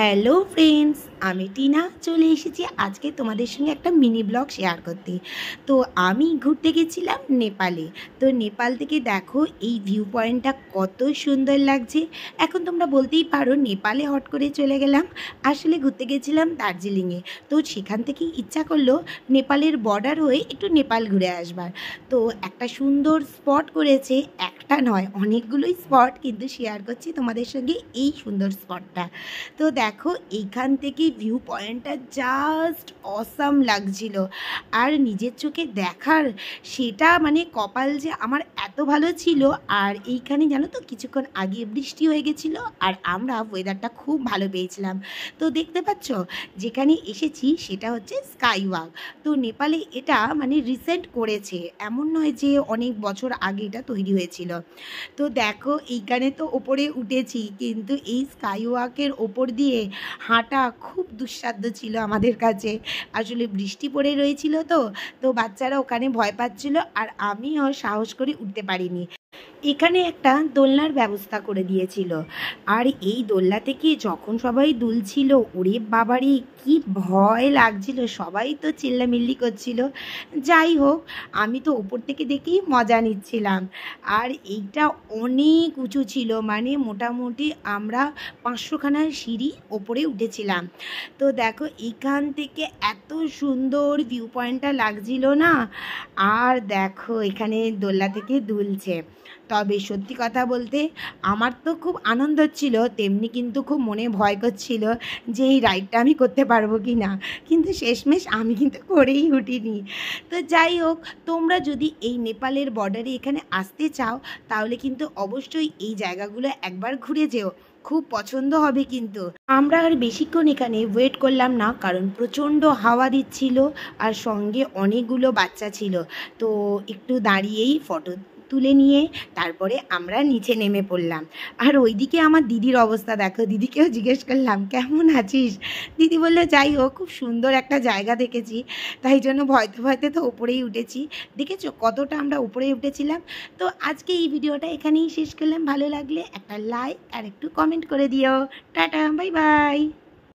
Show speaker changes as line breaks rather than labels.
hello friends আমি টিনা চলে এসেছি আজকে তোমাদের সঙ্গে একটা মিনি ব্লগ শেয়ার করতে তো আমি ঘুরতে গেছিলাম নেপালে তো নেপাল থেকে দেখো এই ভিউ পয়েন্টটা কত সুন্দর লাগছে এখন তোমরা বলতেই পারো নেপালে হট করে চলে গেলাম আসলে ঘুরতে গেছিলাম দার্জিলিংয়ে তো সেখান থেকে ইচ্ছা করলো নেপালের বর্ডার হয়ে একটু নেপাল ঘুরে আসবার তো একটা সুন্দর স্পট করেছে এক একটা নয় অনেকগুলোই স্পট কিন্তু শেয়ার করছি তোমাদের সঙ্গে এই সুন্দর স্পটটা তো দেখো এইখান থেকে ভিউ পয়েন্টটা জাস্ট অসাম লাগছিল আর নিজের চোখে দেখার সেটা মানে কপাল যে আমার এত ভালো ছিল আর এইখানে জানো তো কিছুক্ষণ আগে বৃষ্টি হয়ে গেছিলো আর আমরা ওয়েদারটা খুব ভালো পেয়েছিলাম তো দেখতে পাচ্ছ যেখানে এসেছি সেটা হচ্ছে স্কাই ওয়াক তো নেপালে এটা মানে রিসেন্ট করেছে এমন নয় যে অনেক বছর আগে এটা তৈরি হয়েছিল তো দেখো এইখানে তো ওপরে উঠেছি কিন্তু এই স্কাই ওয়াকের ওপর দিয়ে হাঁটা খুব দুঃসাধ্য ছিল আমাদের কাছে আসলে বৃষ্টি পড়ে রয়েছিল তো তো বাচ্চারা ওখানে ভয় পাচ্ছিল আর আমিও সাহস করে উঠতে পারিনি এখানে একটা দোলনার ব্যবস্থা করে দিয়েছিল আর এই দোলনা থেকে যখন সবাই দুলছিল ওরে বাবারে কি ভয় লাগছিল সবাই তো চিল্লামিল্লি করছিল যাই হোক আমি তো ওপর থেকে দেখেই মজা নিচ্ছিলাম আর এইটা অনেক উঁচু ছিল মানে মোটামুটি আমরা পাঁচশোখানা সিঁড়ি ওপরে উঠেছিলাম তো দেখো এখান থেকে এত সুন্দর ভিউ পয়েন্টটা লাগছিল না আর দেখো এখানে দোলনা থেকে দুলছে তবে সত্যি কথা বলতে আমার তো খুব আনন্দ হচ্ছিল তেমনি কিন্তু খুব মনে ভয় করছিল যে এই রাইডটা আমি করতে পারবো কি না কিন্তু শেষমেশ আমি কিন্তু করেই উঠিনি তো যাই হোক তোমরা যদি এই নেপালের বর্ডারে এখানে আসতে চাও তাহলে কিন্তু অবশ্যই এই জায়গাগুলো একবার ঘুরে যেও খুব পছন্দ হবে কিন্তু আমরা আর বেশিক্ষণ এখানে ওয়েট করলাম না কারণ প্রচণ্ড হাওয়া দিচ্ছিল আর সঙ্গে অনেকগুলো বাচ্চা ছিল তো একটু দাঁড়িয়েই ফটো তুলে নিয়ে তারপরে আমরা নিচে নেমে পড়লাম আর ওইদিকে আমার দিদির অবস্থা দেখো দিদিকেও জিজ্ঞেস করলাম কেমন আছিস দিদি বললো যাই হোক খুব সুন্দর একটা জায়গা দেখেছি তাই জন্য ভয়তে ভয়তে তো ওপরেই উঠেছি দেখেছো কতটা আমরা উপরেই উঠেছিলাম তো আজকে এই ভিডিওটা এখানেই শেষ করলাম ভালো লাগলে একটা লাইক আর একটু কমেন্ট করে দিও টাটা বাই বাই